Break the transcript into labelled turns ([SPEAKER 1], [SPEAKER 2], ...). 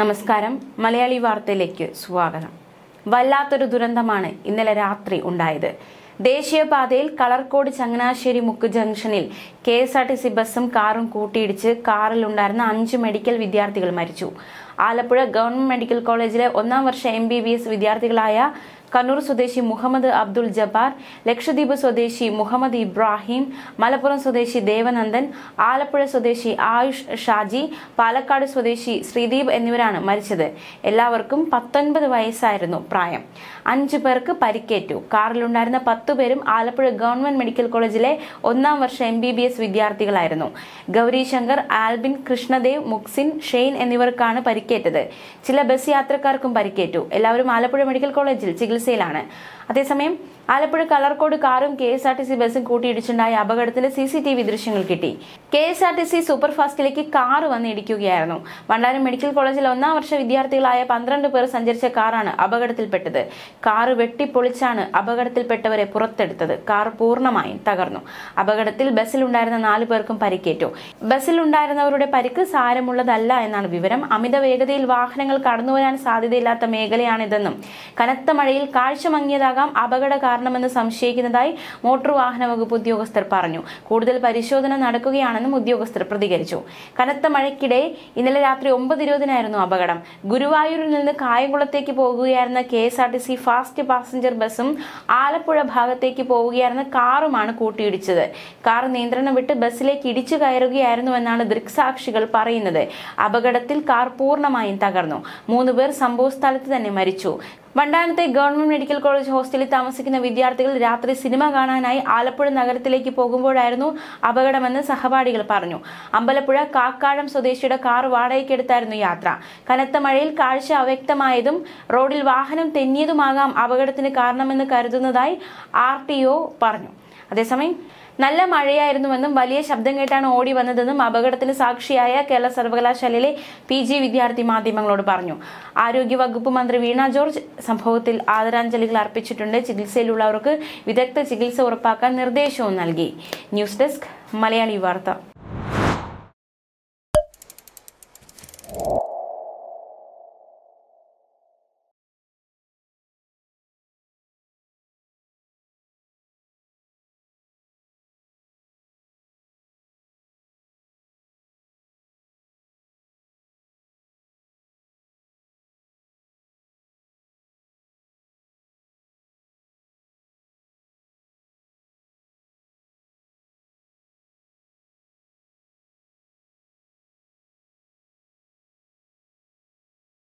[SPEAKER 1] നമസ്കാരം മലയാളി വാർത്തയിലേക്ക് സ്വാഗതം വല്ലാത്തൊരു ദുരന്തമാണ് ഇന്നലെ രാത്രി ഉണ്ടായത് ദേശീയപാതയിൽ കളർക്കോട് ചങ്ങനാശ്ശേരി മുക്ക് ജംഗ്ഷനിൽ K S R T C ബസ്സും കാറും കൂട്ടിയിടിച്ച് കാറിലുണ്ടായിരുന്ന അഞ്ച് മെഡിക്കൽ വിദ്യാർത്ഥികൾ മരിച്ചു ആലപ്പുഴ ഗവൺമെന്റ് മെഡിക്കൽ കോളേജിലെ ഒന്നാം വർഷ എം ബി ബി എസ് വിദ്യാർത്ഥികളായ കണ്ണൂർ സ്വദേശി മുഹമ്മദ് അബ്ദുൾ ജബ്ബാർ ലക്ഷദ്വീപ് സ്വദേശി മുഹമ്മദ് ഇബ്രാഹിം മലപ്പുറം സ്വദേശി ദേവനന്ദൻ ആലപ്പുഴ സ്വദേശി ആയുഷ് ഷാജി പാലക്കാട് സ്വദേശി ശ്രീദീപ് എന്നിവരാണ് മരിച്ചത് എല്ലാവർക്കും പത്തൊൻപത് വയസ്സായിരുന്നു പ്രായം അഞ്ചു പേർക്ക് പരിക്കേറ്റു കാറിലുണ്ടായിരുന്ന പത്തുപേരും ആലപ്പുഴ ഗവൺമെന്റ് മെഡിക്കൽ കോളേജിലെ ഒന്നാം വർഷ എം ബി ബി എസ് വിദ്യാർത്ഥികളായിരുന്നു ഗൗരിശങ്കർ ആൽബിൻ കൃഷ്ണദേവ് മുക്സിൻ ഷെയ്ൻ എന്നിവർക്കാണ് പരിക്കേറ്റത് ചില ബസ് യാത്രക്കാർക്കും പരിക്കേറ്റു എല്ലാവരും ആലപ്പുഴ മെഡിക്കൽ കോളേജിൽ ചികിത്സയിലാണ് അതേസമയം ആലപ്പുഴ കളർക്കോട് കാറും K S R T C ബസ്സും കൂട്ടിയിടിച്ചുണ്ടായ അപകടത്തിന്റെ സി സി ടി വി ദൃശ്യങ്ങൾ കിട്ടി K S R T C സൂപ്പർഫാസ്റ്റിലേക്ക് കാറ് വന്ന് ഇടിക്കുകയായിരുന്നു വണ്ടാനം മെഡിക്കൽ കോളേജിൽ ഒന്നാം വർഷ വിദ്യാർത്ഥികളായ പന്ത്രണ്ട് പേർ സഞ്ചരിച്ച കാറാണ് അപകടത്തിൽപ്പെട്ടത് കാറ് വെട്ടിപ്പൊളിച്ചാണ് അപകടത്തിൽപ്പെട്ടവരെ പുറത്തെടുത്തത് കാർ പൂർണ്ണമായും തകർന്നു അപകടത്തിൽ ബസ്സിലുണ്ടായിരുന്ന നാലു പേർക്കും പരിക്കേറ്റു ബസ്സിലുണ്ടായിരുന്നവരുടെ പരിക്ക് സാരമുള്ളതല്ല എന്നാണ് വിവരം അമിത വേഗതയിൽ വാഹനങ്ങൾ കടന്നുവരാൻ സാധ്യതയില്ലാത്ത മേഖലയാണിതെന്നും കനത്ത മഴയിൽ കാഴ്ച മങ്ങിയതാകാം അപകട കാരണം കാരണമെന്ന് സംശയിക്കുന്നതായി മോട്ടോർ വാഹന വകുപ്പ് ഉദ്യോഗസ്ഥർ പറഞ്ഞു കൂടുതൽ പരിശോധന നടക്കുകയാണെന്നും ഉദ്യോഗസ്ഥർ പ്രതികരിച്ചു കനത്ത മഴയ്ക്കിടെ ഇന്നലെ രാത്രി ഒമ്പത് ഇരുപതിനായിരുന്നു അപകടം ഗുരുവായൂരിൽ നിന്ന് കായംകുളത്തേക്ക് പോകുകയായിരുന്ന K S R T C fast passenger ബസ്സും ആലപ്പുഴ ഭാഗത്തേക്ക് പോവുകയായിരുന്ന കാറുമാണ് കൂട്ടിയിടിച്ചത് കാർ നിയന്ത്രണം വിട്ട് ബസ്സിലേക്ക് ഇടിച്ചു കയറുകയായിരുന്നുവെന്നാണ് ദൃക്സാക്ഷികൾ പറയുന്നത് അപകടത്തിൽ കാർ പൂർണ്ണമായും തകർന്നു മൂന്നുപേർ സംഭവസ്ഥലത്ത് തന്നെ മരിച്ചു വണ്ടാനത്തെ ഗവൺമെന്റ് മെഡിക്കൽ കോളേജ് ഹോസ്റ്റലിൽ താമസിക്കുന്ന വിദ്യാർത്ഥികൾ രാത്രി സിനിമ കാണാനായി ആലപ്പുഴ നഗരത്തിലേക്ക് പോകുമ്പോഴായിരുന്നു അപകടമെന്ന് സഹപാഠികൾ പറഞ്ഞു അമ്പലപ്പുഴ കാക്കാഴം സ്വദേശിയുടെ കാർ വാടകയ്ക്കെടുത്തായിരുന്നു യാത്ര കനത്ത മഴയിൽ കാഴ്ച അവ്യക്തമായതും റോഡിൽ വാഹനം തെന്നിയതുമാകാം അപകടത്തിന് കാരണമെന്ന് കരുതുന്നതായി ആർ പറഞ്ഞു അതേസമയം നല്ല മഴയായിരുന്നുവെന്നും വലിയ ശബ്ദം കേട്ടാണ് ഓടി വന്നതെന്നും അപകടത്തിന് സാക്ഷിയായ കേരള സർവകലാശാലയിലെ പി ജി വിദ്യാർത്ഥി മാധ്യമങ്ങളോട് പറഞ്ഞു ആരോഗ്യവകുപ്പ് മന്ത്രി വീണ ജോർജ് സംഭവത്തിൽ ആദരാഞ്ജലികൾ അർപ്പിച്ചിട്ടുണ്ട് ചികിത്സയിലുള്ളവർക്ക് വിദഗ്ധ ചികിത്സ ഉറപ്പാക്കാൻ നിർദ്ദേശവും നൽകി ന്യൂസ് ഡെസ്ക് മലയാളി വാർത്ത